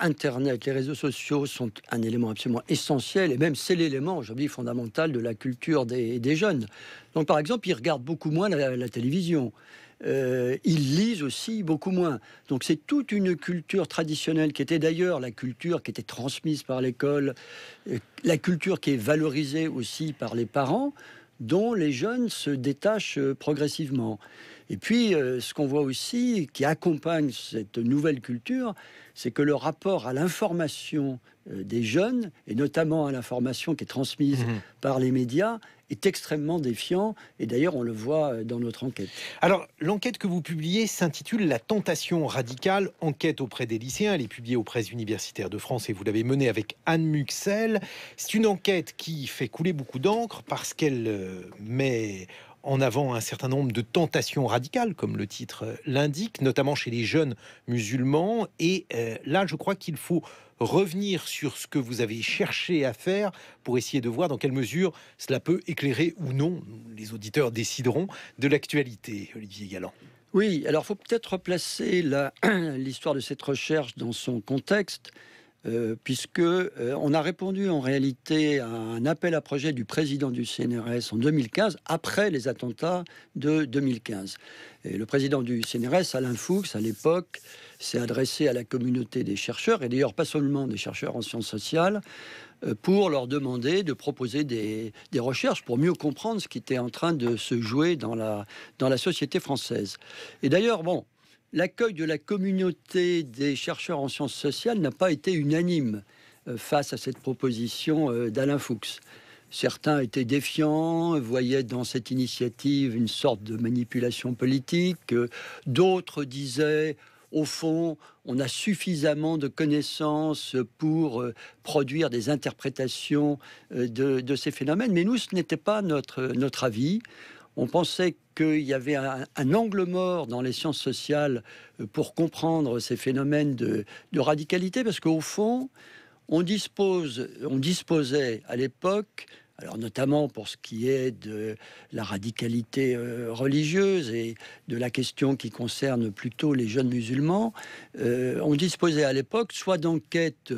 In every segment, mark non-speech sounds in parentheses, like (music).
Internet, les réseaux sociaux sont un élément absolument essentiel, et même c'est l'élément, aujourd'hui fondamental de la culture des, jeunes. Donc, par exemple, ils regardent beaucoup moins la, télévision. Euh, ils lisent aussi beaucoup moins. Donc c'est toute une culture traditionnelle qui était d'ailleurs la culture qui était transmise par l'école, euh, la culture qui est valorisée aussi par les parents, dont les jeunes se détachent euh, progressivement. Et puis, euh, ce qu'on voit aussi, qui accompagne cette nouvelle culture, c'est que le rapport à l'information euh, des jeunes, et notamment à l'information qui est transmise mhm. par les médias, est extrêmement défiant, et d'ailleurs on le voit euh, dans notre enquête. Alors l'enquête que vous publiez s'intitule La tentation radicale, enquête auprès des lycéens, elle est publiée aux presses universitaires de France et vous l'avez menée avec Anne Muxel. C'est une enquête qui fait couler beaucoup d'encre parce qu'elle euh, met en avant un certain nombre de tentations radicales, comme le titre l'indique, notamment chez les jeunes musulmans. Et euh, là, je crois qu'il faut revenir sur ce que vous avez cherché à faire pour essayer de voir dans quelle mesure cela peut éclairer ou non, les auditeurs décideront, de l'actualité, Olivier Galland. Oui, alors faut peut-être replacer (clears throat) l'histoire de cette recherche dans son contexte. Euh, puisque euh, on a répondu en réalité à un appel à projet du président du CNRS en 2015, après les attentats de 2015. Et le président du CNRS, Alain Fuchs, à l'époque, s'est adressé à la communauté des chercheurs, et d'ailleurs pas seulement des chercheurs en sciences sociales, euh, pour leur demander de proposer des, des, recherches pour mieux comprendre ce qui était en train de se jouer dans la, dans la société française. Et d'ailleurs, bon, l'accueil de la communauté des chercheurs en sciences sociales n'a pas été unanime euh, face à cette proposition euh, d'Alain Fuchs. Certains étaient défiants, voyaient dans cette initiative une sorte de manipulation politique. Euh, d'autres disaient, au fond, on a suffisamment de connaissances pour produire des interprétations de, ces phénomènes. Mais nous, ce n'était pas notre, notre avis. On pensait qu'il y avait un, angle mort dans les sciences sociales euh, pour comprendre ces phénomènes de, radicalité, parce qu'au fond, on, dispose, on disposait à l'époque alors notamment pour ce qui est de la radicalité euh, religieuse et de la question qui concerne plutôt les jeunes musulmans, euh, on disposait à l'époque soit d'enquêtes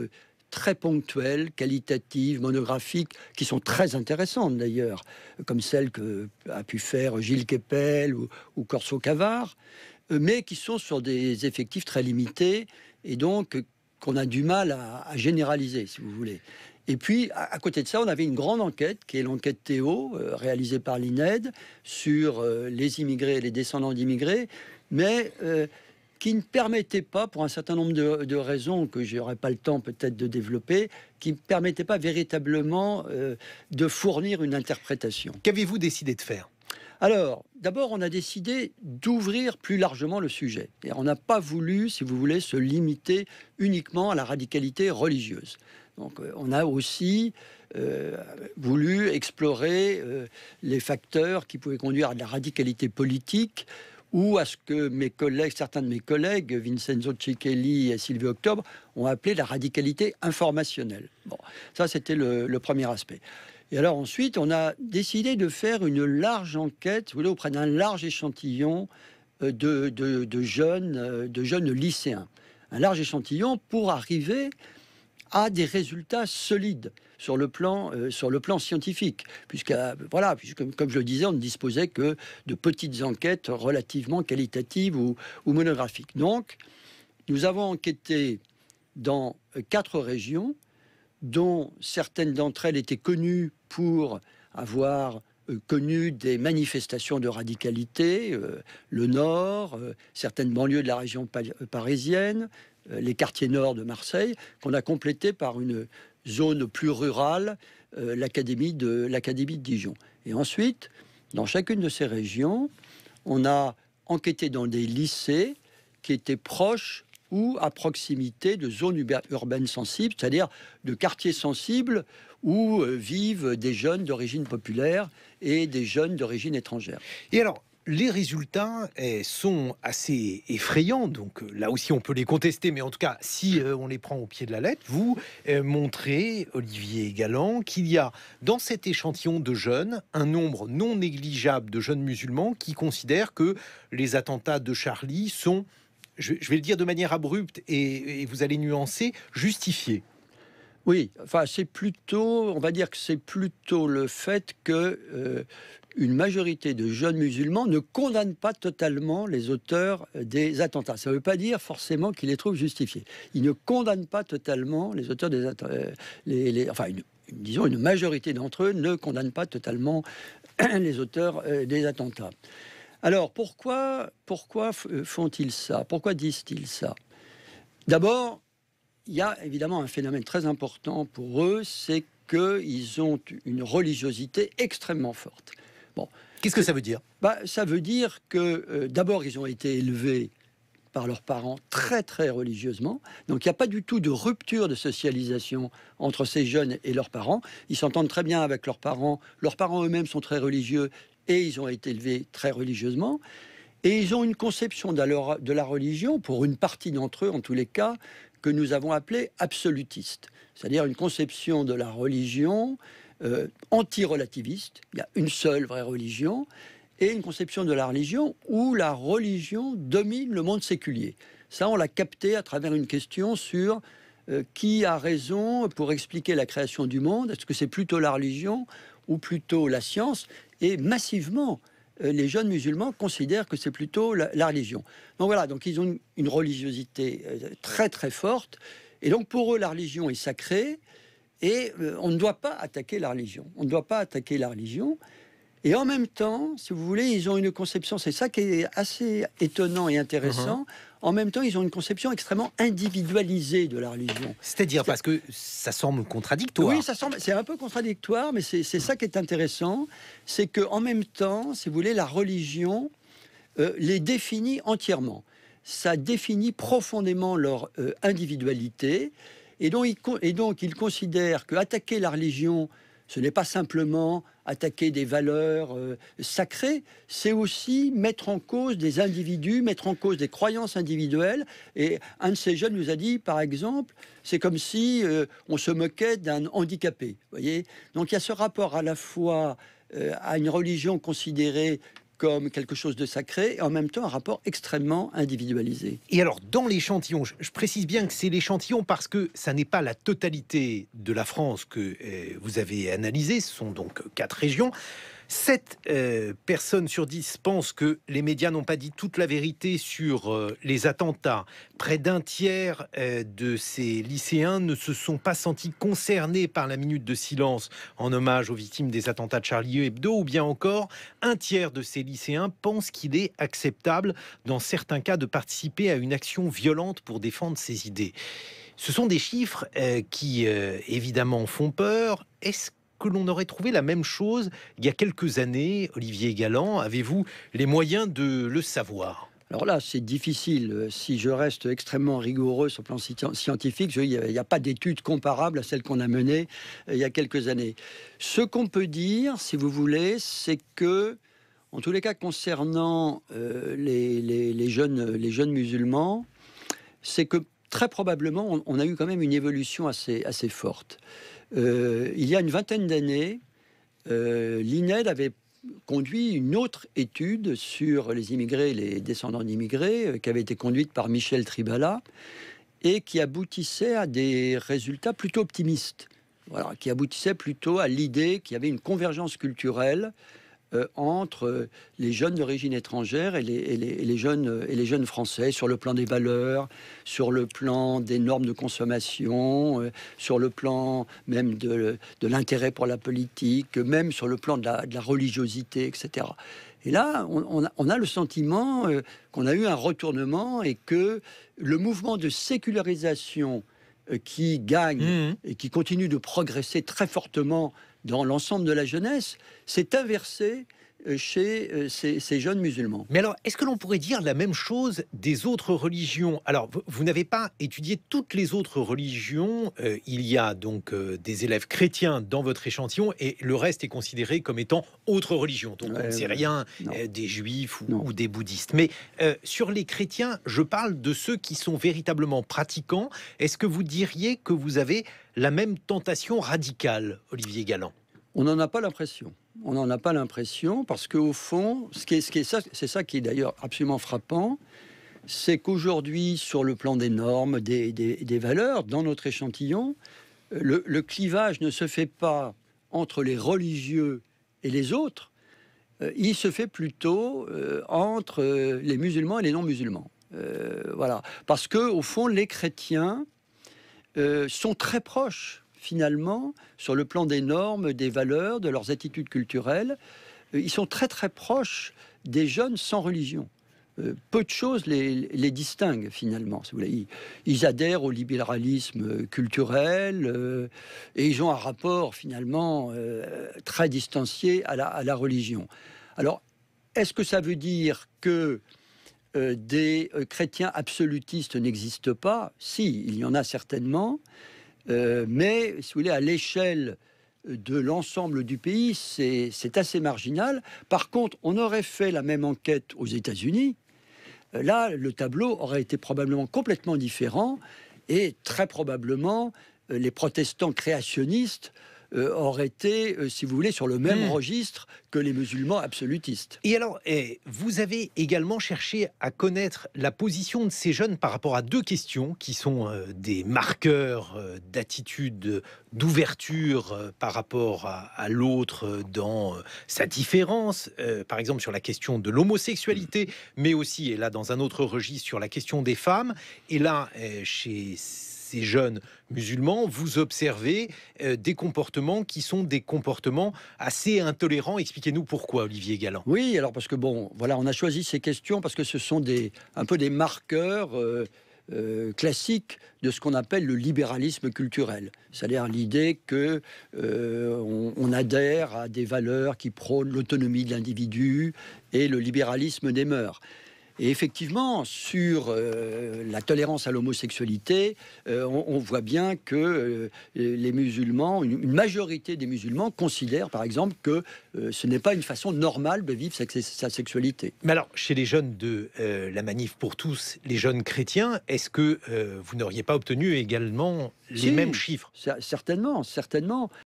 très ponctuelles, qualitatives, monographiques, qui sont très intéressantes d'ailleurs, comme celles que a pu faire Gilles Kepel ou, Corso Cavard, euh, mais qui sont sur des effectifs très limités et donc euh, qu'on a du mal à, généraliser, si vous voulez. Et puis, à, côté de ça, on avait une grande enquête, qui est l'enquête Théo, euh, réalisée par l'INED, sur les immigrés et les descendants d'immigrés, mais qui ne permettait pas, pour un certain nombre de, raisons que j'aurais pas le temps peut-être de développer, qui ne permettait pas véritablement euh, de fournir une interprétation. Qu'avez-vous décidé de faire alors, d'abord, on a décidé d'ouvrir plus largement le sujet. Et on n'a pas voulu, si vous voulez, se limiter uniquement à la radicalité religieuse. Donc, euh, on a aussi euh, voulu explorer les facteurs qui pouvaient conduire à de la radicalité politique ou à ce que mes collègues, certains de mes collègues, Vincenzo Cicchelli et Sylvie Octobre, ont appelé la radicalité informationnelle. Bon, ça c'était le, premier aspect. Et alors ensuite, on a décidé de faire une large enquête, vous auprès d'un large échantillon euh, de, de, de, jeunes, euh, de jeunes lycéens. Un large échantillon pour arriver à des résultats solides sur le plan, euh, sur le plan scientifique, puisque euh, voilà, puisque comme je le disais, on ne disposait que de petites enquêtes relativement qualitatives ou, ou monographiques. Donc, nous avons enquêté dans euh, quatre régions, dont certaines d'entre elles étaient connues pour avoir connu des manifestations de radicalité, le Nord, certaines banlieues de la région parisienne, euh, les quartiers nord de Marseille, qu'on a complété par une zone plus rurale, euh, l'académie de l'académie de Dijon. Et ensuite, dans chacune de ces régions, on a enquêté dans des lycées qui étaient proches ou à proximité de zones urbaines sensibles, c'est-à-dire de quartiers sensibles où euh, vivent des jeunes d'origine populaire et des jeunes d'origine étrangère. Et alors, les résultats eh, sont assez effrayants. Donc euh, là aussi, on peut les contester, mais en tout cas, si euh, on les prend au pied de la lettre, vous euh, montrez, Olivier Galant qu'il y a dans cet échantillon de jeunes un nombre non négligeable de jeunes musulmans qui considèrent que les attentats de Charlie sont, je, vais le dire de manière abrupte et vous allez nuancer, justifiés. Oui, enfin c'est plutôt, on va dire que c'est plutôt le fait que euh, une majorité de jeunes musulmans ne condamnent pas totalement les auteurs euh, des attentats. Ça ne veut pas dire forcément qu'ils les trouvent justifiés. Ils ne condamnent pas totalement les auteurs des attentats. Euh, enfin, disons une majorité d'entre eux ne condamnent pas totalement (clears throat) les auteurs des attentats. Alors pourquoi, pourquoi font-ils ça Pourquoi disent-ils ça D'abord, il y a évidemment un phénomène très important pour eux, c'est qu'ils ont une religiosité extrêmement forte. Bon. Qu'est-ce que ça veut dire bah, Ça veut dire que euh, d'abord, ils ont été élevés par leurs parents très très religieusement. Donc il n'y a pas du tout de rupture de socialisation entre ces jeunes et leurs parents. Ils s'entendent très bien avec leurs parents. Leurs parents eux-mêmes sont très religieux et ils ont été élevés très religieusement. Et ils ont une conception de la religion, pour une partie d'entre eux en tous les cas, que nous avons appelé absolutiste, c'est-à-dire une conception de la religion euh, anti-relativiste, il y a une seule vraie religion, et une conception de la religion où la religion domine le monde séculier. Ça, on l'a capté à travers une question sur euh, qui a raison pour expliquer la création du monde Est-ce que c'est plutôt la religion ou plutôt la science Et massivement, euh, les jeunes musulmans considèrent que c'est plutôt la, religion. Donc voilà, donc ils ont une, religiosité euh, très très forte. Et donc pour eux, la religion est sacrée. Et euh, on ne doit pas attaquer la religion. On ne doit pas attaquer la religion. Et en même temps, si vous voulez, ils ont une conception, c'est ça qui est assez étonnant et intéressant. Uh-huh. En même temps, ils ont une conception extrêmement individualisée de la religion. C'est-à-dire parce que ça semble contradictoire. Oui, ça semble, c'est un peu contradictoire, mais c'est ça qui est intéressant, c'est que en même temps, si vous voulez, la religion euh, les définit entièrement. Ça définit profondément leur euh, individualité, et donc, ils, et donc ils considèrent que attaquer la religion ce n'est pas simplement attaquer des valeurs euh, sacrées, c'est aussi mettre en cause des individus, mettre en cause des croyances individuelles. Et un de ces jeunes nous a dit, par exemple, c'est comme si euh, on se moquait d'un handicapé. Voyez Donc il y a ce rapport à la fois euh, à une religion considérée comme quelque chose de sacré, et en même temps un rapport extrêmement individualisé. Et alors, dans l'échantillon, je, précise bien que c'est l'échantillon parce que ça n'est pas la totalité de la France que euh, vous avez analysée, ce sont donc quatre régions. 7 euh, personnes sur 10 pensent que les médias n'ont pas dit toute la vérité sur euh, les attentats. Près d'un tiers euh, de ces lycéens ne se sont pas sentis concernés par la minute de silence en hommage aux victimes des attentats de Charlie Hebdo, ou bien encore un tiers de ces lycéens pensent qu'il est acceptable dans certains cas de participer à une action violente pour défendre ses idées. Ce sont des chiffres qui, évidemment, font peur. Est-ce que l'on aurait trouvé la même chose il y a quelques années, Olivier Galland Avez-vous les moyens de le savoir alors là, c'est difficile. Euh, si je reste extrêmement rigoureux sur le plan scientifique, il n'y a, pas d'études comparables à celles qu'on a menées euh, il y a quelques années. Ce qu'on peut dire, si vous voulez, c'est que, en tous les cas, concernant euh, les, jeunes, les jeunes musulmans, c'est que très probablement, on, a eu quand même une évolution assez, forte. Euh, il y a une vingtaine d'années, euh, l'INED avait conduit une autre étude sur les immigrés les descendants d'immigrés, euh, qui avait été conduite par Michel Tribala, et qui aboutissait à des résultats plutôt optimistes. Voilà, qui aboutissait plutôt à l'idée qu'il y avait une convergence culturelle euh, entre euh, les jeunes d'origine étrangère et les, et, les, jeunes, et les jeunes français sur le plan des valeurs, sur le plan des normes de consommation, euh, sur le plan même de, l'intérêt pour la politique, même sur le plan de la, religiosité, etc. Et là, on, a, le sentiment qu'on a eu un retournement et que le mouvement de sécularisation euh, qui gagne mmh. et qui continue de progresser très fortement dans l'ensemble de la jeunesse, c'est inversé. Euh, chez euh, ces, jeunes musulmans. Mais alors, est-ce que l'on pourrait dire la même chose des autres religions Alors, vous, n'avez pas étudié toutes les autres religions. Euh, il y a donc des élèves chrétiens dans votre échantillon et le reste est considéré comme étant autre religion. Donc, on ne sait rien des juifs ou, ou, des bouddhistes. Mais sur les chrétiens, je parle de ceux qui sont véritablement pratiquants. Est-ce que vous diriez que vous avez la même tentation radicale, Olivier Galland On n'en a pas l'impression. On n'en a pas l'impression parce qu'au fond, ce qui est, ce qui est ça, c'est ça qui est d'ailleurs absolument frappant, c'est qu'aujourd'hui, sur le plan des normes, des, des, valeurs, dans notre échantillon, le, clivage ne se fait pas entre les religieux et les autres, euh, il se fait plutôt euh, entre euh, les musulmans et les non-musulmans. voilà, parce que au fond, les chrétiens sont très proches finalement, sur le plan des normes, des valeurs, de leurs attitudes culturelles, euh, ils sont très très proches des jeunes sans religion. Euh, peu de choses les, les distinguent finalement. Si voulez. Ils, adhèrent au libéralisme culturel euh, et ils ont un rapport finalement très distancié à la, à la religion. Alors, est-ce que ça veut dire que des chrétiens absolutistes n'existent pas Si, il y en a certainement. Euh, mais, si vous voulez, à l'échelle de l'ensemble du pays, c'est assez marginal. Par contre, on aurait fait la même enquête aux États-Unis. Euh, là, le tableau aurait été probablement complètement différent et très probablement euh, les protestants créationnistes euh, aurait été, euh, si vous voulez, sur le même hmm. registre que les musulmans absolutistes. Et alors, eh, vous avez également cherché à connaître la position de ces jeunes par rapport à deux questions qui sont euh, des marqueurs d'attitude, d'ouverture par rapport à, l'autre dans sa différence, par exemple sur la question de l'homosexualité, hmm. mais aussi, et là dans un autre registre, sur la question des femmes. Et là, eh, chez ces jeunes musulmans, vous observez euh, des comportements qui sont des comportements assez intolérants. Expliquez-nous pourquoi, Olivier Galland. Oui, alors parce que bon, voilà, on a choisi ces questions parce que ce sont des, un peu des marqueurs. Euh, euh, classiques de ce qu'on appelle le libéralisme culturel, c'est-à-dire l'idée que adhère à des valeurs qui prônent l'autonomie de l'individu et le libéralisme des mœurs. Et effectivement, sur euh, la tolérance à l'homosexualité, euh, on, voit bien que euh, les musulmans, une, majorité des musulmans considèrent par exemple que ce n'est pas une façon normale de vivre sa, sexualité. Mais alors, chez les jeunes de la manif pour tous, les jeunes chrétiens, est-ce que vous n'auriez pas obtenu également les mêmes chiffres Certainement, certainement.